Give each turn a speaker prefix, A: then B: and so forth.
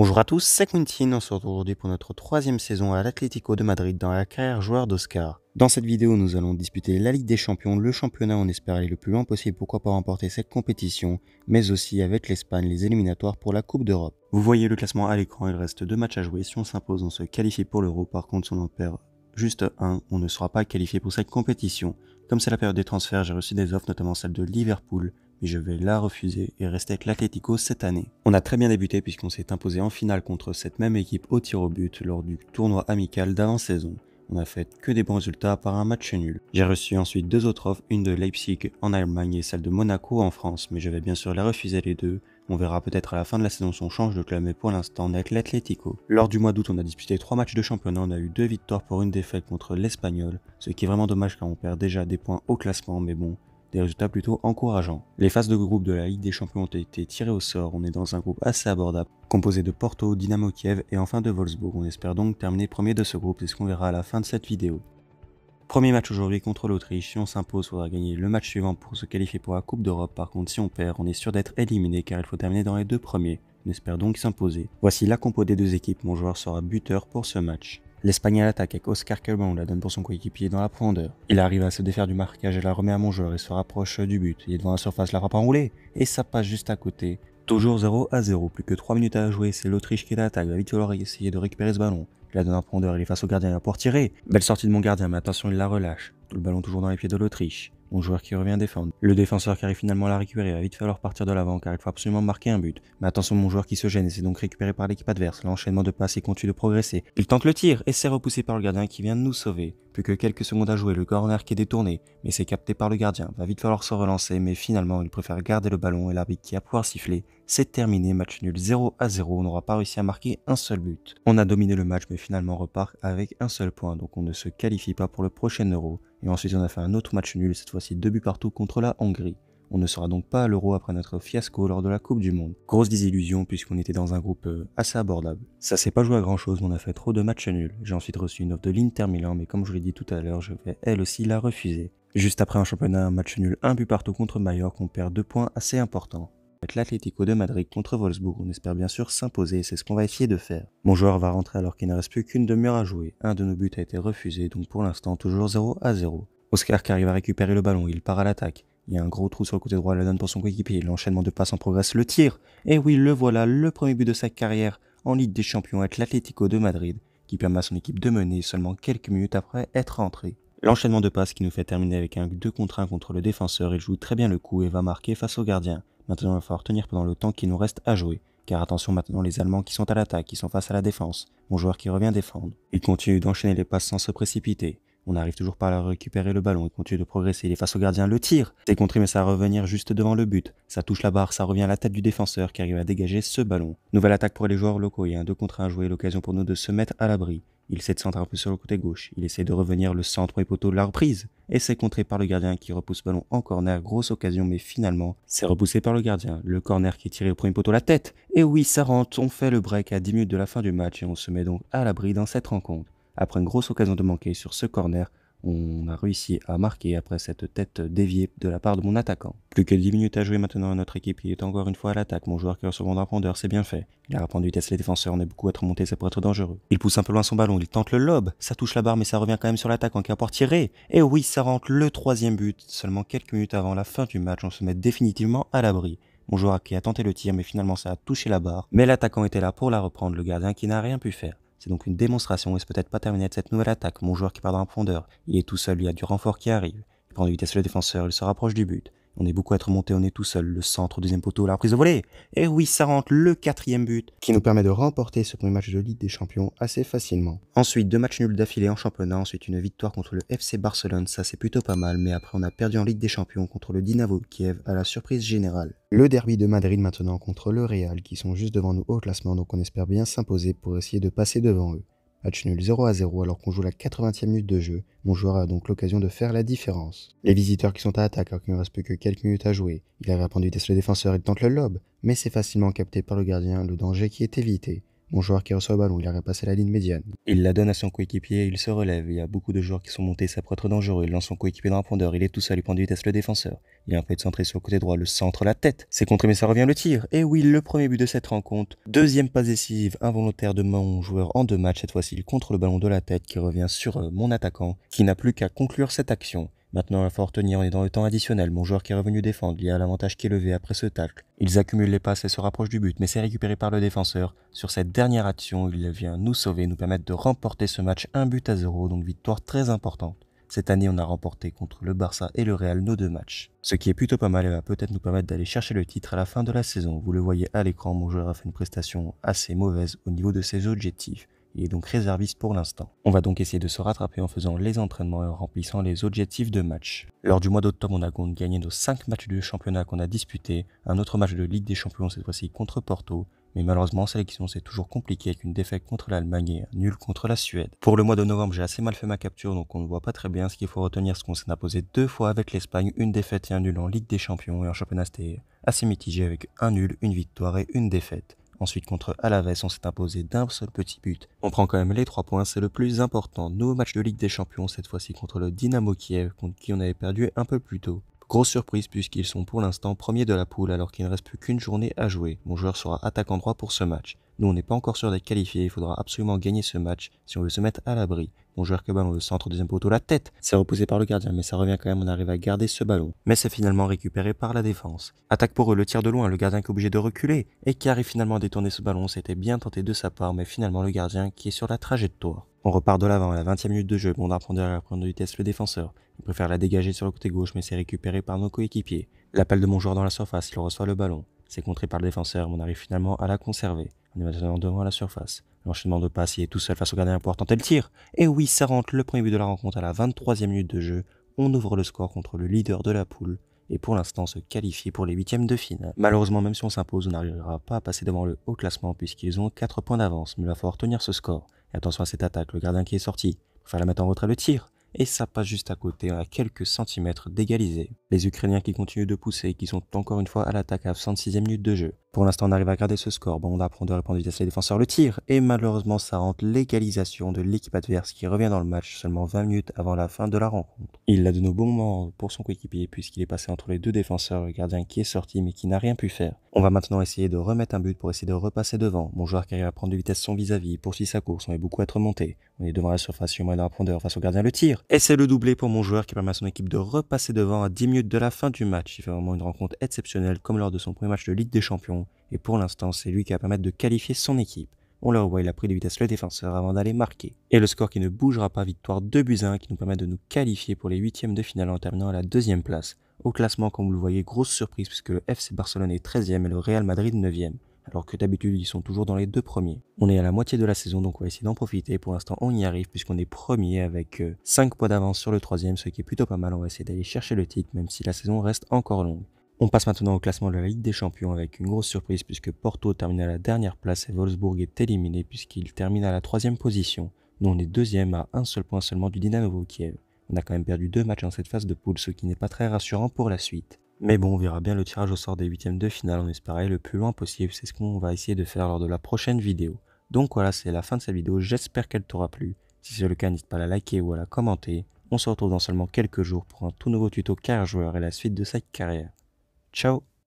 A: Bonjour à tous, c'est Quentin, on se retrouve aujourd'hui pour notre troisième saison à l'Atlético de Madrid dans la carrière joueur d'Oscar. Dans cette vidéo, nous allons disputer la Ligue des Champions, le championnat on espère aller le plus loin possible, pourquoi pas remporter cette compétition, mais aussi avec l'Espagne les éliminatoires pour la Coupe d'Europe. Vous voyez le classement à l'écran, il reste deux matchs à jouer, si on s'impose on se qualifie pour l'Euro, par contre si on en perd juste un, on ne sera pas qualifié pour cette compétition. Comme c'est la période des transferts, j'ai reçu des offres, notamment celle de Liverpool, mais je vais la refuser et rester avec l'Atlético cette année. On a très bien débuté puisqu'on s'est imposé en finale contre cette même équipe au tir au but lors du tournoi amical d'avant-saison. On n'a fait que des bons résultats par un match nul. J'ai reçu ensuite deux autres offres, une de Leipzig en Allemagne et celle de Monaco en France, mais je vais bien sûr la refuser les deux. On verra peut-être à la fin de la saison son change de club, mais pour l'instant on est avec l'Atlético. Lors du mois d'août, on a disputé trois matchs de championnat, on a eu deux victoires pour une défaite contre l'Espagnol, ce qui est vraiment dommage car on perd déjà des points au classement, mais bon, des résultats plutôt encourageants. Les phases de groupe de la Ligue des Champions ont été tirées au sort, on est dans un groupe assez abordable, composé de Porto, Dynamo Kiev et enfin de Wolfsburg. On espère donc terminer premier de ce groupe, c'est ce qu'on verra à la fin de cette vidéo. Premier match aujourd'hui contre l'Autriche, si on s'impose, faudra gagner le match suivant pour se qualifier pour la Coupe d'Europe. Par contre, si on perd, on est sûr d'être éliminé car il faut terminer dans les deux premiers. On espère donc s'imposer. Voici la compo des deux équipes, mon joueur sera buteur pour ce match. L'Espagnol attaque avec Oscar on la donne pour son coéquipier dans la profondeur. Il arrive à se défaire du marquage et la remet à mon joueur et se rapproche euh, du but. Il est devant la surface, la frappe enroulée et ça passe juste à côté. Toujours 0 à 0, plus que 3 minutes à jouer, c'est l'Autriche qui l'attaque, la vite a essayé de récupérer ce ballon. la donne à profondeur, il est face au gardien, pour tirer. Belle sortie de mon gardien, mais attention, il la relâche. Tout Le ballon toujours dans les pieds de l'Autriche. Mon joueur qui revient défendre. Le défenseur qui arrive finalement à la récupérer va vite falloir partir de l'avant car il faut absolument marquer un but. Mais attention mon joueur qui se gêne et s'est donc récupéré par l'équipe adverse. L'enchaînement de passes est continue de progresser. Il tente le tir et s'est repoussé par le gardien qui vient de nous sauver. Plus que quelques secondes à jouer, le corner qui est détourné, mais c'est capté par le gardien. Va vite falloir se relancer, mais finalement, il préfère garder le ballon et l'arbitre qui a pouvoir siffler. C'est terminé, match nul 0 à 0, on n'aura pas réussi à marquer un seul but. On a dominé le match, mais finalement on repart avec un seul point, donc on ne se qualifie pas pour le prochain Euro. Et ensuite, on a fait un autre match nul, cette fois-ci deux buts partout contre la Hongrie. On ne sera donc pas à l'euro après notre fiasco lors de la Coupe du Monde. Grosse désillusion puisqu'on était dans un groupe euh, assez abordable. Ça s'est pas joué à grand chose, on a fait trop de matchs nuls. J'ai ensuite reçu une offre de l'Inter Milan, mais comme je l'ai dit tout à l'heure, je vais elle aussi la refuser. Juste après un championnat, un match nul, un but partout contre Mallorca, on perd deux points assez importants avec l'Atlético de Madrid contre Wolfsburg. On espère bien sûr s'imposer c'est ce qu'on va essayer de faire. Mon joueur va rentrer alors qu'il ne reste plus qu'une demi-heure à jouer. Un de nos buts a été refusé, donc pour l'instant toujours 0 à 0. Oscar qui arrive à récupérer le ballon, il part à l'attaque. Il y a un gros trou sur le côté droit, la donne pour son coéquipier, l'enchaînement de passes en progresse, le tire. Et oui, le voilà, le premier but de sa carrière en Ligue des Champions avec l'Atlético de Madrid, qui permet à son équipe de mener seulement quelques minutes après être entré. L'enchaînement de passes qui nous fait terminer avec un 2 contre 1 contre le défenseur, il joue très bien le coup et va marquer face au gardien. Maintenant, il va falloir tenir pendant le temps qui nous reste à jouer. Car attention maintenant les Allemands qui sont à l'attaque, qui sont face à la défense. Mon joueur qui revient défendre. Il continue d'enchaîner les passes sans se précipiter. On n'arrive toujours pas à récupérer le ballon, il continue de progresser, il est face au gardien, le tire C'est contré mais ça va revenir juste devant le but. Ça touche la barre, ça revient à la tête du défenseur qui arrive à dégager ce ballon. Nouvelle attaque pour les joueurs locaux, il y a un 2 contre 1 joué, l'occasion pour nous de se mettre à l'abri. Il essaie de centrer un peu sur le côté gauche, il essaie de revenir le centre et poteau de la reprise. Et c'est contré par le gardien qui repousse le ballon en corner, grosse occasion mais finalement c'est repoussé par le gardien. Le corner qui est tiré au premier poteau la tête. Et oui ça rentre, on fait le break à 10 minutes de la fin du match et on se met donc à l'abri dans cette rencontre après une grosse occasion de manquer sur ce corner, on a réussi à marquer après cette tête déviée de la part de mon attaquant. Plus que 10 minutes à jouer maintenant à notre équipe qui est encore une fois à l'attaque. Mon joueur qui reçoit en profondeur, c'est bien fait. Il a répandu vitesse les défenseurs, on est beaucoup à être monté, ça pourrait être dangereux. Il pousse un peu loin son ballon, il tente le lob, ça touche la barre mais ça revient quand même sur l'attaquant qui a pour tirer. Et oui, ça rentre le troisième but. Seulement quelques minutes avant la fin du match, on se met définitivement à l'abri. Mon joueur qui a tenté le tir mais finalement ça a touché la barre. Mais l'attaquant était là pour la reprendre, le gardien qui n'a rien pu faire. C'est donc une démonstration et c'est peut-être pas terminé de cette nouvelle attaque. Mon joueur qui part dans la profondeur, il est tout seul, il y a du renfort qui arrive. Il prend de vitesse le défenseur, il se rapproche du but. On est beaucoup à être monté, on est tout seul. Le centre, deuxième poteau, la reprise de volée. Et eh oui, ça rentre le quatrième but. Qui nous permet de remporter ce premier match de Ligue des Champions assez facilement. Ensuite, deux matchs nuls d'affilée en championnat. Ensuite, une victoire contre le FC Barcelone. Ça, c'est plutôt pas mal. Mais après, on a perdu en Ligue des Champions contre le Dinamo Kiev à la surprise générale. Le derby de Madrid maintenant contre le Real qui sont juste devant nous au classement. Donc, on espère bien s'imposer pour essayer de passer devant eux. Match nul 0 à 0 alors qu'on joue la 80e minute de jeu, mon joueur a donc l'occasion de faire la différence. Les visiteurs qui sont à attaque alors qu'il ne reste plus que quelques minutes à jouer, il arrive à prendre le défenseur, il tente le lob, mais c'est facilement capté par le gardien, le danger qui est évité. Mon joueur qui reçoit le ballon, il a repassé la ligne médiane. Il la donne à son coéquipier, et il se relève, il y a beaucoup de joueurs qui sont montés, ça pourrait être dangereux, il lance son coéquipier dans un pondeur, il est tout seul, il prend du vitesse le défenseur. Il a un peu de centré sur le côté droit, le centre, la tête. C'est contre mais ça revient le tir. Et oui, le premier but de cette rencontre. Deuxième passe décisive involontaire de mon joueur en deux matchs. Cette fois-ci, il contre le ballon de la tête qui revient sur euh, mon attaquant, qui n'a plus qu'à conclure cette action. Maintenant, il va falloir tenir, on est dans le temps additionnel. Mon joueur qui est revenu défendre, il y a l'avantage qui est levé après ce tacle. Ils accumulent les passes et se rapprochent du but, mais c'est récupéré par le défenseur. Sur cette dernière action, il vient nous sauver, nous permettre de remporter ce match un but à zéro, donc victoire très importante. Cette année, on a remporté contre le Barça et le Real nos deux matchs. Ce qui est plutôt pas mal et va peut-être nous permettre d'aller chercher le titre à la fin de la saison. Vous le voyez à l'écran, mon joueur a fait une prestation assez mauvaise au niveau de ses objectifs. Il est donc réserviste pour l'instant. On va donc essayer de se rattraper en faisant les entraînements et en remplissant les objectifs de match. Lors du mois d'octobre, on a gagné nos 5 matchs de championnat qu'on a disputés, un autre match de Ligue des Champions cette fois-ci contre Porto, mais malheureusement en sélection c'est toujours compliqué avec une défaite contre l'Allemagne et un nul contre la Suède. Pour le mois de novembre j'ai assez mal fait ma capture donc on ne voit pas très bien ce qu'il faut retenir ce qu'on s'est a posé deux fois avec l'Espagne, une défaite et un nul en Ligue des Champions et en championnat c'était assez mitigé avec un nul, une victoire et une défaite. Ensuite, contre Alaves, on s'est imposé d'un seul petit but. On prend quand même les 3 points, c'est le plus important. Nouveau match de Ligue des Champions, cette fois-ci contre le Dynamo Kiev, contre qui on avait perdu un peu plus tôt. Grosse surprise puisqu'ils sont pour l'instant premiers de la poule alors qu'il ne reste plus qu'une journée à jouer. Mon joueur sera attaquant droit pour ce match. Nous on n'est pas encore sûr d'être qualifié, il faudra absolument gagner ce match si on veut se mettre à l'abri. Mon joueur que ballon le centre deuxième poteau, la tête C'est repoussé par le gardien mais ça revient quand même, on arrive à garder ce ballon. Mais c'est finalement récupéré par la défense. Attaque pour eux, le tir de loin, le gardien qui est obligé de reculer et qui arrive finalement à détourner ce ballon, c'était bien tenté de sa part mais finalement le gardien qui est sur la trajectoire. On repart de l'avant à la 20e minute de jeu. Bondard prend derrière la de vitesse le défenseur. Il préfère la dégager sur le côté gauche, mais c'est récupéré par nos coéquipiers. L'appel de mon joueur dans la surface, il reçoit le ballon. C'est contré par le défenseur, mais on arrive finalement à la conserver. On est maintenant devant la surface. L'enchaînement de passes, il est tout seul face au gardien pour tenter le tir. Et oui, ça rentre le premier but de la rencontre à la 23e minute de jeu. On ouvre le score contre le leader de la poule et pour l'instant se qualifie pour les huitièmes de finale. Malheureusement, même si on s'impose, on n'arrivera pas à passer devant le haut classement puisqu'ils ont 4 points d'avance, mais il va falloir tenir ce score attention à cette attaque, le gardien qui est sorti, il la mettre en retrait le tir, et ça passe juste à côté, à quelques centimètres d'égaliser. Les Ukrainiens qui continuent de pousser, qui sont encore une fois à l'attaque à 66e minute de jeu. Pour l'instant, on arrive à garder ce score. Bon, on apprend de répondre vitesse les défenseurs le tir. Et malheureusement, ça rentre l'égalisation de l'équipe adverse qui revient dans le match seulement 20 minutes avant la fin de la rencontre. Il a de nos bons moments pour son coéquipier puisqu'il est passé entre les deux défenseurs, le gardien qui est sorti mais qui n'a rien pu faire. On va maintenant essayer de remettre un but pour essayer de repasser devant. Mon joueur qui arrive à prendre de vitesse son vis-à-vis, poursuit sa course, on est beaucoup à être monté. On est devant la surface, sur la profondeur face au gardien le tir. Et c'est le doublé pour mon joueur qui permet à son équipe de repasser devant à 10 minutes de la fin du match. Il fait vraiment une rencontre exceptionnelle comme lors de son premier match de Ligue des Champions et pour l'instant, c'est lui qui va permettre de qualifier son équipe. On le revoit, il a pris de vitesse le défenseur avant d'aller marquer. Et le score qui ne bougera pas, victoire 2 buts 1 qui nous permet de nous qualifier pour les huitièmes de finale en terminant à la deuxième place. Au classement, comme vous le voyez, grosse surprise puisque le FC Barcelone est 13e et le Real Madrid 9e alors que d'habitude ils sont toujours dans les deux premiers. On est à la moitié de la saison donc on va essayer d'en profiter. Pour l'instant on y arrive puisqu'on est premier avec 5 euh, points d'avance sur le troisième, ce qui est plutôt pas mal. On va essayer d'aller chercher le titre même si la saison reste encore longue. On passe maintenant au classement de la Ligue des Champions avec une grosse surprise puisque Porto termine à la dernière place et Wolfsburg est éliminé puisqu'il termine à la troisième position. Nous on est deuxième à un seul point seulement du Dynamo Kiev. On a quand même perdu deux matchs dans cette phase de poule, ce qui n'est pas très rassurant pour la suite. Mais bon, on verra bien le tirage au sort des huitièmes de finale, on espère aller le plus loin possible, c'est ce qu'on va essayer de faire lors de la prochaine vidéo. Donc voilà, c'est la fin de cette vidéo, j'espère qu'elle t'aura plu. Si c'est le cas, n'hésite pas à la liker ou à la commenter. On se retrouve dans seulement quelques jours pour un tout nouveau tuto carrière joueur et la suite de sa carrière. Ciao